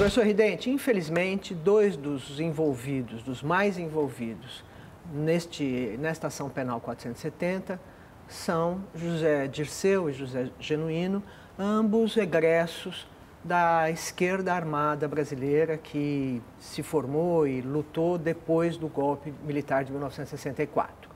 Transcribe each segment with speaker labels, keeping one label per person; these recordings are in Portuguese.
Speaker 1: Professor Ridente, infelizmente, dois dos envolvidos, dos mais envolvidos neste, nesta ação penal 470, são José Dirceu e José Genuíno, ambos egressos da esquerda armada brasileira que se formou e lutou depois do golpe militar de 1964.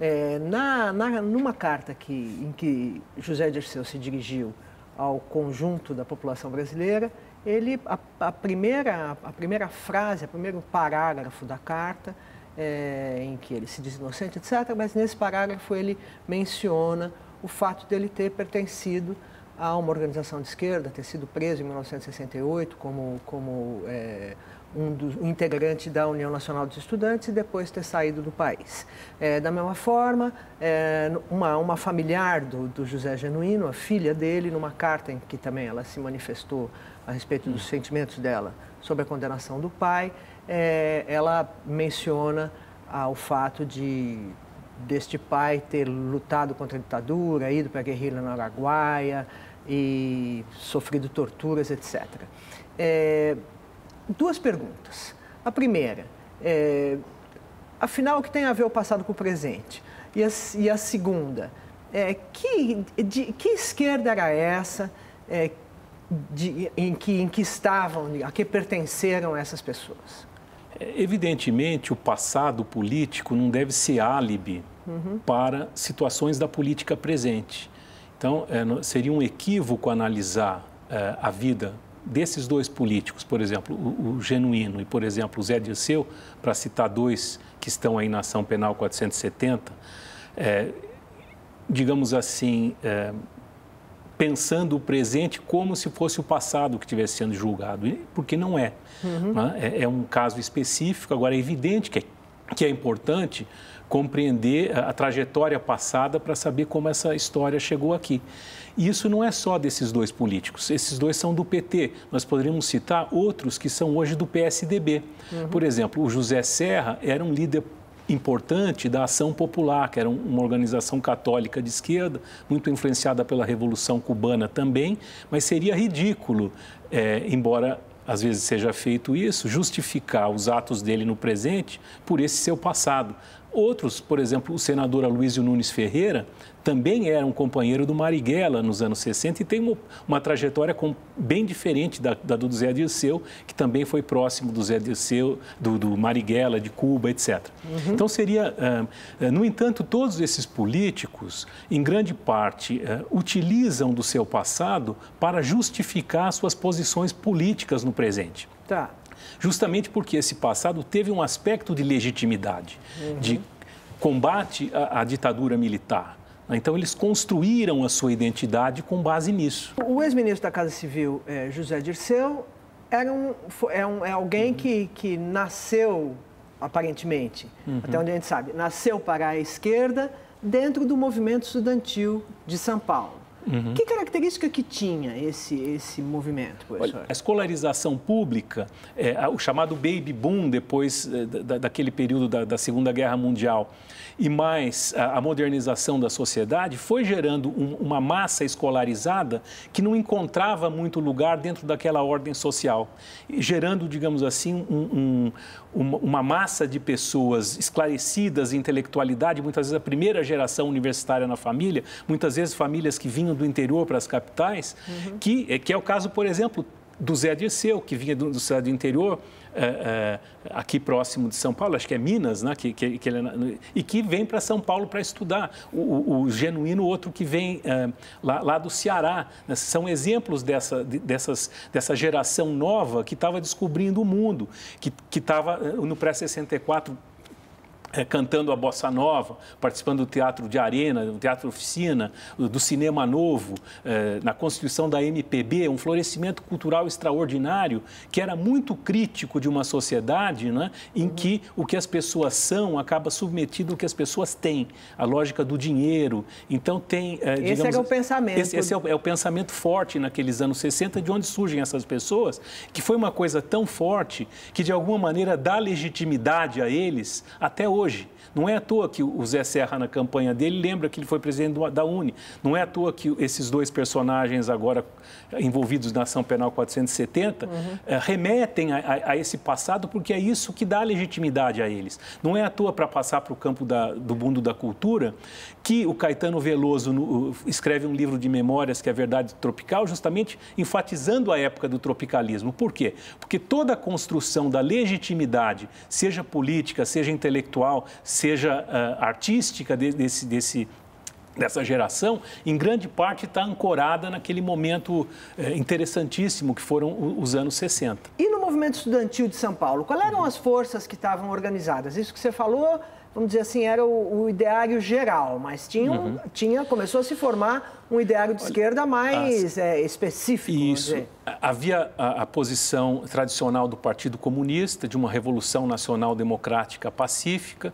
Speaker 1: É, na, na, numa carta que, em que José Dirceu se dirigiu ao conjunto da população brasileira, ele, a, a, primeira, a primeira frase, o primeiro parágrafo da carta, é, em que ele se diz inocente, etc., mas nesse parágrafo ele menciona o fato dele ter pertencido a uma organização de esquerda, ter sido preso em 1968 como, como é, um, dos, um, integrante da União Nacional dos Estudantes e depois ter saído do país. É, da mesma forma, é, uma, uma familiar do, do José Genuíno, a filha dele, numa carta em que também ela se manifestou a respeito dos sentimentos dela sobre a condenação do pai, é, ela menciona ah, o fato de deste pai ter lutado contra a ditadura, ido para a guerrilha na Araguaia e sofrido torturas, etc. É, duas perguntas. A primeira, é, afinal, o que tem a ver o passado com o presente? E a, e a segunda, é, que, de, que esquerda era essa? É, de, em, que, em que estavam, a que pertenceram essas pessoas?
Speaker 2: Evidentemente, o passado político não deve ser álibi uhum. para situações da política presente. Então, é, seria um equívoco analisar é, a vida desses dois políticos, por exemplo, o, o Genuíno e, por exemplo, o Zé Dirceu, para citar dois que estão aí na ação penal 470, é, digamos assim, é, pensando o presente como se fosse o passado que estivesse sendo julgado, porque não é. Uhum. Né? É, é um caso específico, agora é evidente que é que é importante compreender a trajetória passada para saber como essa história chegou aqui. E isso não é só desses dois políticos, esses dois são do PT. Nós poderíamos citar outros que são hoje do PSDB. Uhum. Por exemplo, o José Serra era um líder importante da Ação Popular, que era uma organização católica de esquerda, muito influenciada pela Revolução Cubana também, mas seria ridículo, é, embora às vezes seja feito isso, justificar os atos dele no presente por esse seu passado. Outros, por exemplo, o senador Aloysio Nunes Ferreira, também era um companheiro do Marighella nos anos 60 e tem uma, uma trajetória com, bem diferente da, da, do Zé Dirceu, que também foi próximo do Zé Dirceu, do, do Marighella, de Cuba, etc. Uhum. Então seria, uh, no entanto, todos esses políticos, em grande parte, uh, utilizam do seu passado para justificar suas posições políticas no presente. Tá justamente porque esse passado teve um aspecto de legitimidade, uhum. de combate à, à ditadura militar. Né? Então, eles construíram
Speaker 1: a sua identidade com base nisso. O ex-ministro da Casa Civil, é, José Dirceu, era um, é, um, é alguém uhum. que, que nasceu, aparentemente, uhum. até onde a gente sabe, nasceu para a esquerda dentro do movimento estudantil de São Paulo. Uhum. Que característica que tinha esse, esse movimento, professor? Olha, a
Speaker 2: escolarização pública, é, o chamado baby boom depois é, da, daquele período da, da, Segunda Guerra Mundial e mais a, a modernização da sociedade foi gerando um, uma massa escolarizada que não encontrava muito lugar dentro daquela ordem social, gerando, digamos assim, um, um, uma massa de pessoas esclarecidas, intelectualidade, muitas vezes a primeira geração universitária na família, muitas vezes famílias que vinham vindo do interior para as capitais, uhum. que, eh, que é o caso, por exemplo, do Zé Dirceu, que vinha do, do estado do interior, é, é, aqui próximo de São Paulo, acho que é Minas, né? que, que, que ele, é e que vem para São Paulo para estudar. O, o, o, genuíno outro que vem é, lá, lá, do Ceará. Né? São exemplos dessa, dessas, dessa geração nova que estava descobrindo o mundo, que estava no pré-64 é, cantando a bossa nova, participando do teatro de arena, do teatro oficina, do cinema novo, é, na constituição da MPB, um florescimento cultural extraordinário que era muito crítico de uma sociedade né, em uhum. que o que as pessoas são acaba submetido ao que as pessoas têm, a lógica do dinheiro. Então tem, é, digamos, esse o pensamento. Esse, esse é o, é, o, pensamento forte naqueles anos 60 de onde surgem essas pessoas, que foi uma coisa tão forte que de alguma maneira dá legitimidade a eles até hoje hoje. Não é à toa que o Zé Serra, na campanha dele, lembra que ele foi presidente da Uni. Não é à toa que esses dois personagens agora envolvidos na ação penal 470 uhum. Eh, remetem a, a, a, esse passado, porque é isso que dá legitimidade a eles. Não é à toa para passar para o campo da, do mundo da cultura que o Caetano Veloso no, escreve um livro de memórias que é Verdade Tropical, justamente enfatizando a época do tropicalismo. Por quê? Porque toda a construção da legitimidade, seja política, seja intelectual, seja uh, artística de, desse, desse, dessa geração, em grande parte está ancorada naquele momento eh, interessantíssimo que foram os anos 60.
Speaker 1: E no movimento estudantil de São Paulo, quais eram uhum. as forças que estavam organizadas? Isso que você falou vamos dizer assim, era o, o ideário geral, mas tinha, uhum. tinha, começou a se formar um ideário de Olha, esquerda mais é, específico.
Speaker 2: Isso. Havia a, a, posição tradicional do Partido Comunista, de uma revolução nacional democrática pacífica.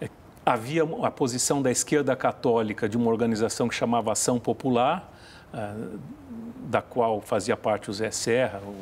Speaker 2: É, havia a posição da esquerda católica, de uma organização que chamava Ação Popular, ah, da qual fazia parte o Zé Serra, o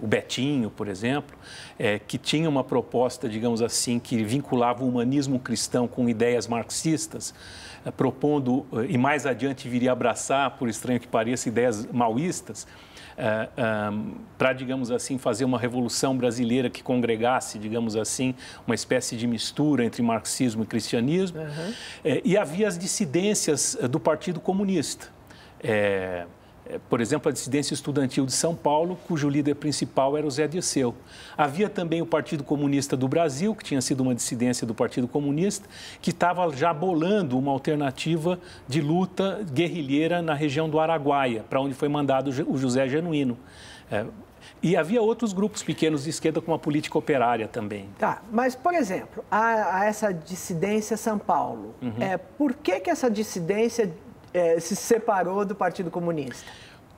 Speaker 2: o Betinho, por exemplo, é, que tinha uma proposta, digamos assim, que vinculava o humanismo cristão com ideias marxistas, é, propondo, é, e mais adiante viria abraçar, por estranho que pareça, ideias maoístas, é, é para, digamos assim, fazer uma revolução brasileira que congregasse, digamos assim, uma espécie de mistura entre marxismo e cristianismo. Uhum. e havia as dissidências do Partido Comunista. É, é, por exemplo, a dissidência estudantil de São Paulo, cujo líder principal era o Zé Dirceu. Havia também o Partido Comunista do Brasil, que tinha sido uma dissidência do Partido Comunista, que estava já bolando uma alternativa de luta guerrilheira na região do Araguaia, para onde foi mandado o José Genuíno. É, e havia outros grupos pequenos de esquerda com uma política operária também.
Speaker 1: Tá, mas, por exemplo, a, a essa dissidência São Paulo, uhum. é, por que, que essa dissidência é, se separou do Partido Comunista?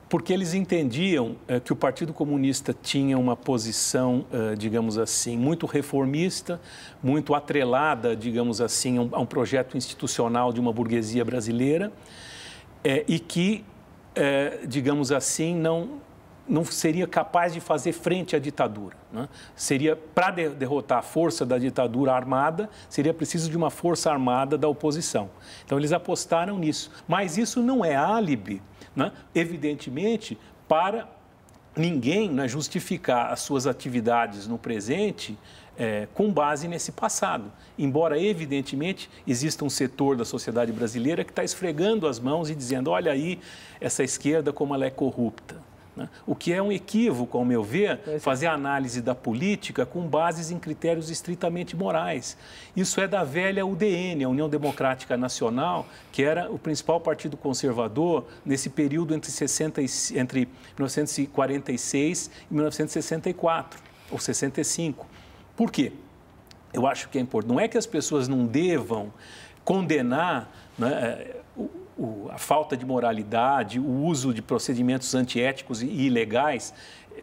Speaker 2: Porque eles entendiam é, que o Partido Comunista tinha uma posição, é, digamos assim, muito reformista, muito atrelada, digamos assim, a um, a um projeto institucional de uma burguesia brasileira, é, e que, é, digamos assim, não não seria capaz de fazer frente à ditadura. Né? Seria para de, derrotar a força da ditadura armada, seria preciso de uma força armada da oposição. Então eles apostaram nisso, mas isso não é álibi, né? evidentemente, para ninguém né, justificar as suas atividades no presente é, com base nesse passado. Embora, evidentemente, exista um setor da sociedade brasileira que está esfregando as mãos e dizendo: olha aí essa esquerda como ela é corrupta. Né? O que é um equívoco, ao meu ver, é. fazer análise da política com bases em critérios estritamente morais. Isso é da velha UDN, a União Democrática Nacional, que era o principal partido conservador nesse período entre, 60 e, entre 1946 e 1964, ou 65. Por quê? Eu acho que é importante. Não é que as pessoas não devam condenar né, é, o, a falta de moralidade, o uso de procedimentos antiéticos e, ilegais,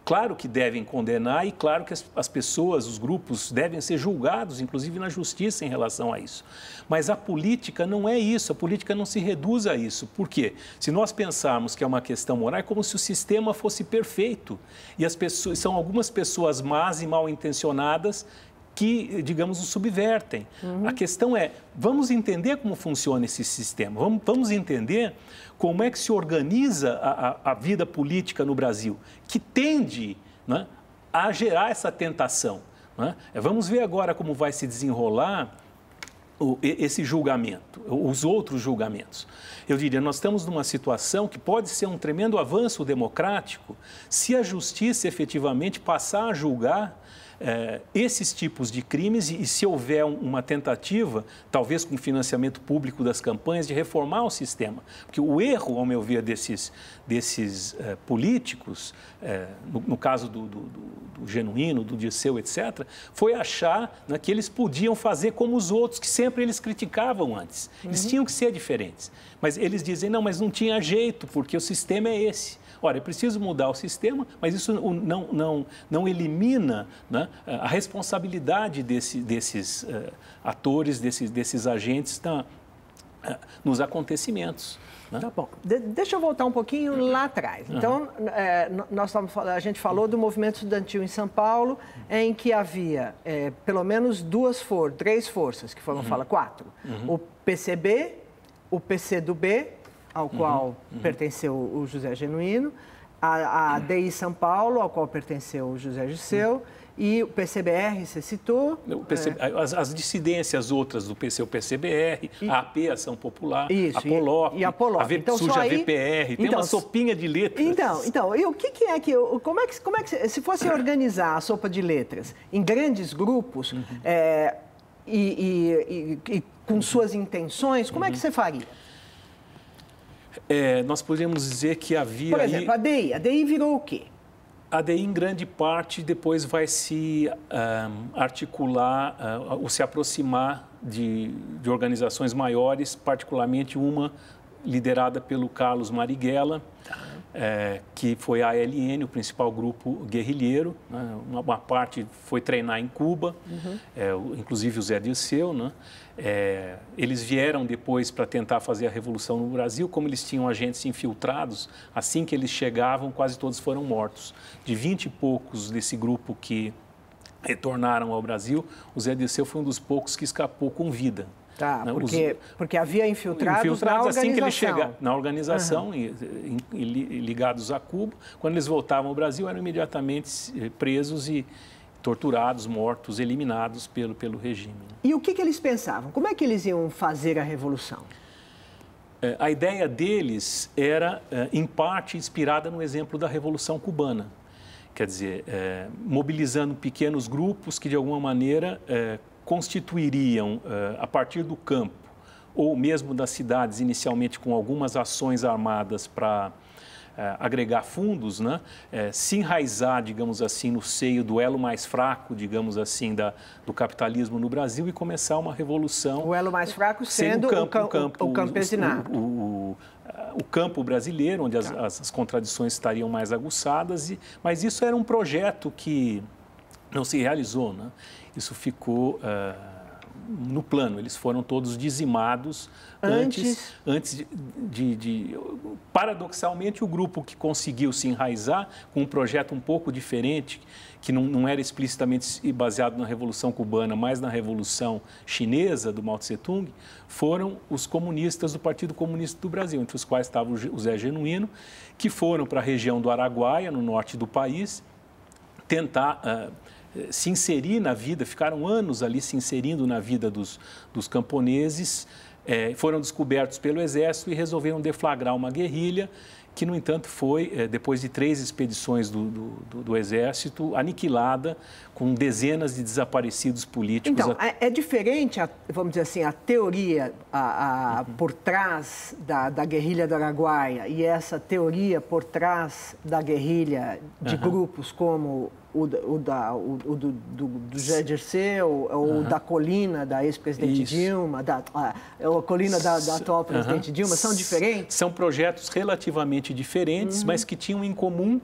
Speaker 2: claro que devem condenar e claro que as, as, pessoas, os grupos devem ser julgados, inclusive na justiça, em relação a isso. Mas a política não é isso, a política não se reduz a isso. Por quê? Se nós pensarmos que é uma questão moral, é como se o sistema fosse perfeito e as pessoas, são algumas pessoas más e mal intencionadas que, digamos, o subvertem. Uhum. A questão é, vamos entender como funciona esse sistema, vamos, vamos entender como é que se organiza a, a, a vida política no Brasil, que tende né, a gerar essa tentação. Né? Vamos ver agora como vai se desenrolar esse julgamento, os outros julgamentos. Eu diria, nós estamos numa situação que pode ser um tremendo avanço democrático se a justiça efetivamente passar a julgar é, esses tipos de crimes e, e se houver um, uma tentativa, talvez com financiamento público das campanhas, de reformar o sistema. Porque o erro, ao meu ver, desses, desses é, políticos, é, no, no, caso do, do, do, do Genuíno, do Disseu, etc., foi achar né, que eles podiam fazer como os outros, que sempre eles criticavam antes. Eles uhum. tinham que ser diferentes. Mas eles dizem, não, mas não tinha jeito, porque o sistema é esse. Olha, é preciso mudar o sistema, mas isso não, não, não elimina né, a responsabilidade desse, desses uh, atores, desses, desses agentes na, uh, nos acontecimentos. Né? Tá bom.
Speaker 1: De deixa eu voltar um pouquinho uhum. lá atrás. Então, uhum. é, nós a gente falou do movimento estudantil em São Paulo, uhum. em que havia é, pelo menos duas for três forças, que foram, uhum. fala, quatro. Uhum. O PCB, o PCdoB ao uhum. qual uhum. pertenceu o José Genuíno, a, a uhum. DI São Paulo, ao qual pertenceu o José Giseu, uhum. e o PCBR, você citou.
Speaker 2: PC, é. as, as, dissidências outras do PC, o PCBR, e, a AP, Ação Popular, isso, a Polop, e, e a, Polop. a v, então, surge aí, a VPR, então, tem uma então, sopinha de letras. Então,
Speaker 1: então e o que, que é que. Como é que, como é que. Se fosse organizar a sopa de letras em grandes grupos uhum. é, e, e, com suas intenções, como uhum. é que você faria?
Speaker 2: é, nós poderíamos dizer que havia. Por exemplo, aí...
Speaker 1: a DI. A DI virou o quê? A DI, em grande
Speaker 2: parte, depois vai se um, articular uh, ou se aproximar de, de organizações maiores, particularmente uma liderada pelo Carlos Marighella. Tá é, que foi a ALN, o principal grupo guerrilheiro. Né? Uma, uma, parte foi treinar em Cuba, uhum. é, inclusive o Zé Dirceu. Né? É, eles vieram depois para tentar fazer a revolução no Brasil. Como eles tinham agentes infiltrados, assim que eles chegavam, quase todos foram mortos. De vinte e poucos desse grupo que retornaram ao Brasil, o Zé Dirceu foi um dos poucos que escapou
Speaker 1: com vida. Tá, né? porque, Os, porque havia infiltrados, infiltrados na assim organização. que ele chega na
Speaker 2: organização uhum. e, e, e ligados a Cuba. Quando eles voltavam ao Brasil, eram imediatamente eh, presos e torturados, mortos, eliminados pelo, pelo regime. Né.
Speaker 1: E o que, que eles pensavam? Como é que eles iam fazer a revolução?
Speaker 2: É, a ideia deles era, é, em parte, inspirada no exemplo da Revolução Cubana. Quer dizer, é, mobilizando pequenos grupos que, de alguma maneira, constituiriam, eh, a partir do campo ou mesmo das cidades, inicialmente com algumas ações armadas para eh, agregar fundos, né? Eh, se enraizar, digamos assim, no seio do elo mais fraco, digamos assim, da, do capitalismo no Brasil e começar uma revolução. O elo mais fraco sendo, o, campo, o, campo, o campesinato. O, o, campo brasileiro, onde tá. as, as, contradições estariam mais aguçadas, e, mas isso era um projeto que não se realizou. Né? Isso ficou uh, no plano, eles foram todos dizimados antes, antes, antes de, de, de, Paradoxalmente, o grupo que conseguiu se enraizar com um projeto um pouco diferente, que não, não era explicitamente baseado na Revolução Cubana, mas na Revolução Chinesa do Mao Tse-tung, foram os comunistas do Partido Comunista do Brasil, entre os quais estava o Zé Genuíno, que foram para a região do Araguaia, no norte do país, tentar uh, se inserir na vida, ficaram anos ali se inserindo na vida dos, dos camponeses, eh, foram descobertos pelo exército e resolveram deflagrar uma guerrilha que, no entanto, foi, eh, depois de três expedições do, do, do, do, exército, aniquilada com dezenas de desaparecidos políticos. Então, a...
Speaker 1: é, é diferente, a, vamos dizer assim, a teoria a, uhum. por trás da, da guerrilha da Araguaia e essa teoria por trás da guerrilha de uhum. grupos como o, o, da, o, o do, do, do Dirceu, uhum. É o da colina da ex-presidente Dilma, da, a, a é colina da, da atual presidente uhum. Dilma, são diferentes?
Speaker 2: São projetos relativamente diferentes, uhum. mas que tinham em comum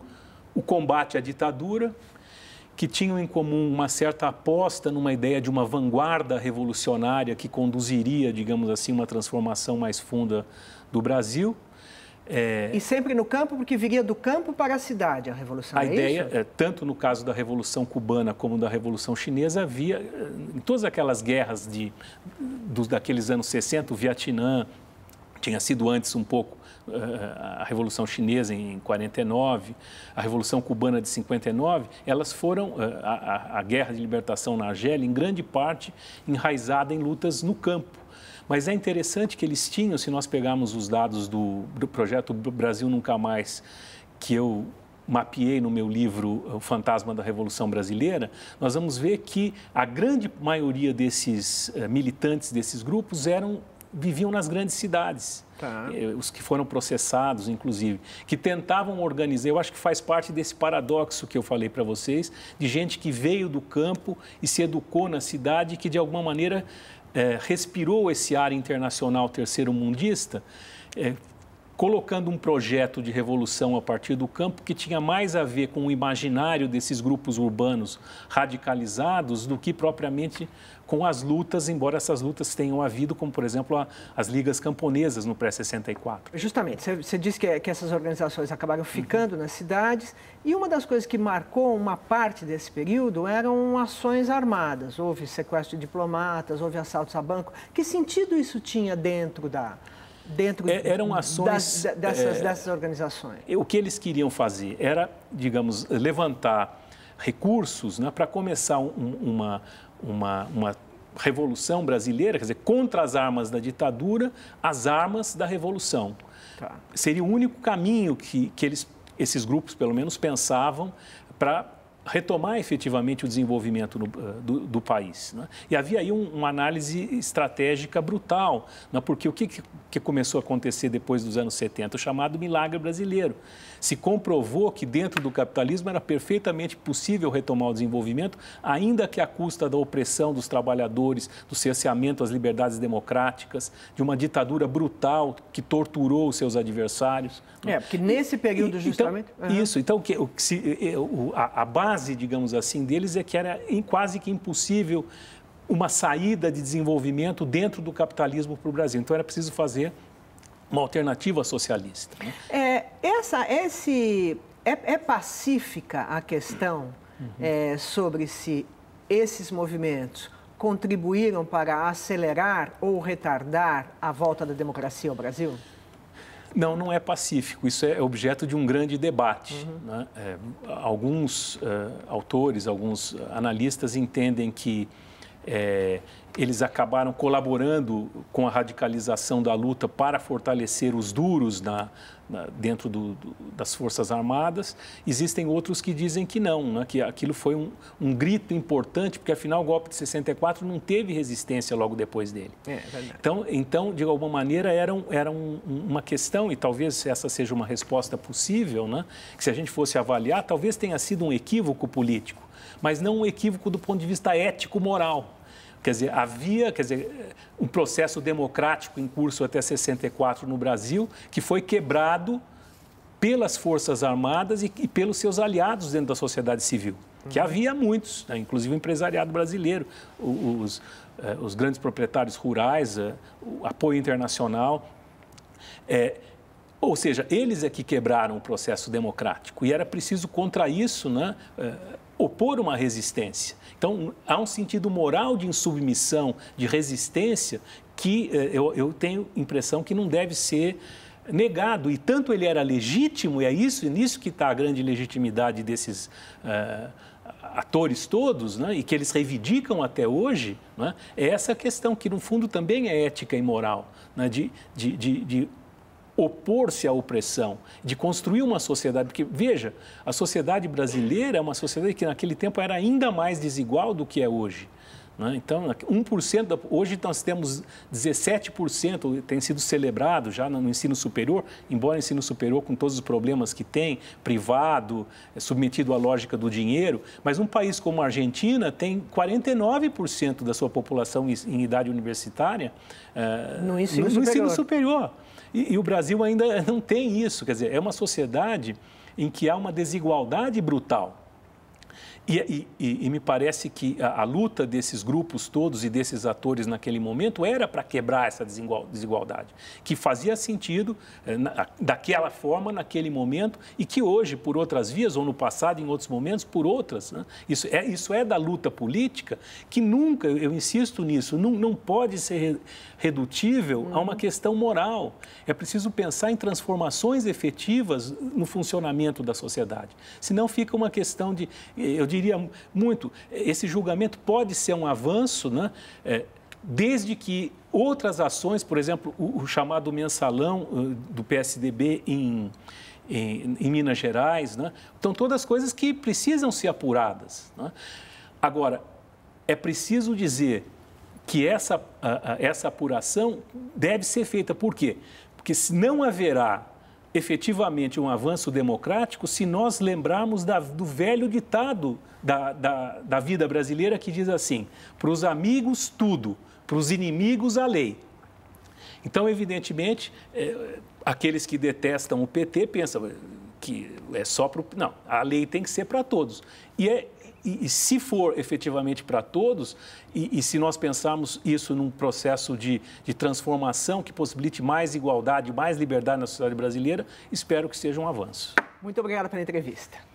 Speaker 2: o combate à ditadura, que tinham em comum uma certa aposta numa ideia de uma vanguarda revolucionária que conduziria, digamos assim, uma transformação mais funda do Brasil é... E
Speaker 1: sempre no campo, porque viria do campo para a cidade a revolução. A é ideia,
Speaker 2: é, tanto no caso da Revolução Cubana como da Revolução Chinesa, havia em todas aquelas guerras de, dos, daqueles anos 60, o Vietnã tinha sido antes um pouco eh, eh, a Revolução Chinesa em 49, a Revolução Cubana de 59, elas foram, eh, a, a Guerra de Libertação na Argélia, em grande parte enraizada em lutas no campo mas é interessante que eles tinham, se nós pegarmos os dados do, do projeto Brasil Nunca Mais, que eu mapeei no meu livro O Fantasma da Revolução Brasileira, nós vamos ver que a grande maioria desses eh, militantes desses grupos eram viviam nas grandes cidades. Tá. Eh, os que foram processados, inclusive, que tentavam organizar. Eu acho que faz parte desse paradoxo que eu falei para vocês, de gente que veio do campo e se educou na cidade, que de alguma maneira é, respirou esse ar internacional terceiro mundista, é, eh, colocando um projeto de revolução a partir do campo que tinha mais a ver com o imaginário desses grupos urbanos radicalizados do que propriamente com as lutas, embora essas lutas tenham havido, como por exemplo a, as ligas camponesas no pré-64.
Speaker 1: Justamente, você disse que, que, essas organizações acabaram ficando uhum. nas cidades e uma das coisas que marcou uma parte desse período eram ações armadas. Houve sequestro de diplomatas, houve assaltos a banco. Que sentido isso tinha dentro da dentro é, eram ações das, dessas, é, dessas organizações.
Speaker 2: O que eles queriam fazer era, digamos, levantar recursos né, para começar um, uma, uma, uma Revolução Brasileira, quer dizer, contra as armas da ditadura, as armas da Revolução. Tá. Seria o único caminho que, que eles, esses grupos, pelo menos, pensavam para retomar efetivamente o desenvolvimento no, eh, do, do, país. Né? E havia aí um, uma análise estratégica brutal, né? porque o que, que começou a acontecer depois dos anos 70? O chamado milagre brasileiro. Se comprovou que dentro do capitalismo era perfeitamente possível retomar o desenvolvimento, ainda que à custa da opressão dos trabalhadores, do cerceamento às liberdades democráticas, de uma ditadura brutal que torturou os seus adversários.
Speaker 1: Né? É, porque nesse período e, então, justamente... Então, uhum. Isso,
Speaker 2: então que, se, eh, eh, a, a base base, digamos assim, deles é que era quase que impossível uma saída de desenvolvimento dentro do capitalismo para o Brasil. Então era preciso fazer uma alternativa socialista.
Speaker 1: Né? É, essa, esse, é, é, pacífica a questão uhum. é, sobre se esses movimentos contribuíram para acelerar ou retardar a volta da democracia ao Brasil?
Speaker 2: Não, não é pacífico. Isso é objeto de um grande debate. Uhum. Né? É, alguns uh, autores, alguns analistas entendem que é, eles acabaram colaborando com a radicalização da luta para fortalecer os duros na, na, dentro do, do, das Forças Armadas. Existem outros que dizem que não, né? que aquilo foi um, um, grito importante, porque afinal o golpe de 64 não teve resistência logo depois dele. É, então, então, de alguma maneira, era, um, era um, uma questão, e talvez essa seja uma resposta possível, né? que se a gente fosse avaliar, talvez tenha sido um equívoco político, mas não um equívoco do ponto de vista ético-moral. Quer dizer, havia quer dizer, um processo democrático em curso até 64 no Brasil, que foi quebrado pelas Forças Armadas e, e pelos seus aliados dentro da sociedade civil, que uhum. havia muitos, né? inclusive o empresariado brasileiro, os, eh, os grandes proprietários rurais, eh, o apoio internacional. É, ou seja, eles é que quebraram o processo democrático e era preciso contra isso né, eh, opor uma resistência. Então, há um sentido moral de insubmissão, de resistência, que eh, eu, eu tenho impressão que não deve ser negado. E tanto ele era legítimo, e é isso, e nisso que está a grande legitimidade desses uh, atores todos, né, e que eles reivindicam até hoje, né, é essa questão que, no fundo, também é ética e moral, né, de, de, de, de opor-se à opressão, de construir uma sociedade. Porque, veja, a sociedade brasileira é uma sociedade que naquele tempo era ainda mais desigual do que é hoje. Né? Então, 1% da, hoje nós temos 17%, tem sido celebrado já no ensino superior, embora o ensino superior, com todos os problemas que tem, privado, é submetido à lógica do dinheiro, mas um país como a Argentina tem 49% da sua população em idade universitária é, no, ensino, no superior. ensino superior. E, e o Brasil ainda não tem isso, quer dizer, é uma sociedade em que há uma desigualdade brutal. E, e, e, me parece que a, a, luta desses grupos todos e desses atores naquele momento era para quebrar essa desigualdade, que fazia sentido eh, na, daquela forma, naquele momento, e que hoje, por outras vias, ou no passado, em outros momentos, por outras. Né? Isso, é, isso é da luta política, que nunca, eu insisto nisso, não, não pode ser redutível uhum. a uma uhum. questão moral. É preciso pensar em transformações efetivas no funcionamento da sociedade. Senão fica uma questão de. Eh, eu diria muito, esse julgamento pode ser um avanço, né? É, desde que outras ações, por exemplo, o, o chamado mensalão do PSDB em, em, em, Minas Gerais, né? então todas coisas que precisam ser apuradas. Né? Agora, é preciso dizer que essa, essa apuração deve ser feita, por quê? Porque se não haverá efetivamente um avanço democrático se nós lembrarmos da, do velho ditado da, da, da vida brasileira que diz assim: para os amigos, tudo, para os inimigos, a lei. Então, evidentemente, é, aqueles que detestam o PT pensam que é só para o. Não, a lei tem que ser para todos. E é e, e se for efetivamente para todos, e, e, se nós pensarmos isso num processo de, de transformação que possibilite mais igualdade, mais liberdade na sociedade brasileira, espero que seja um avanço.
Speaker 1: Muito obrigada pela entrevista.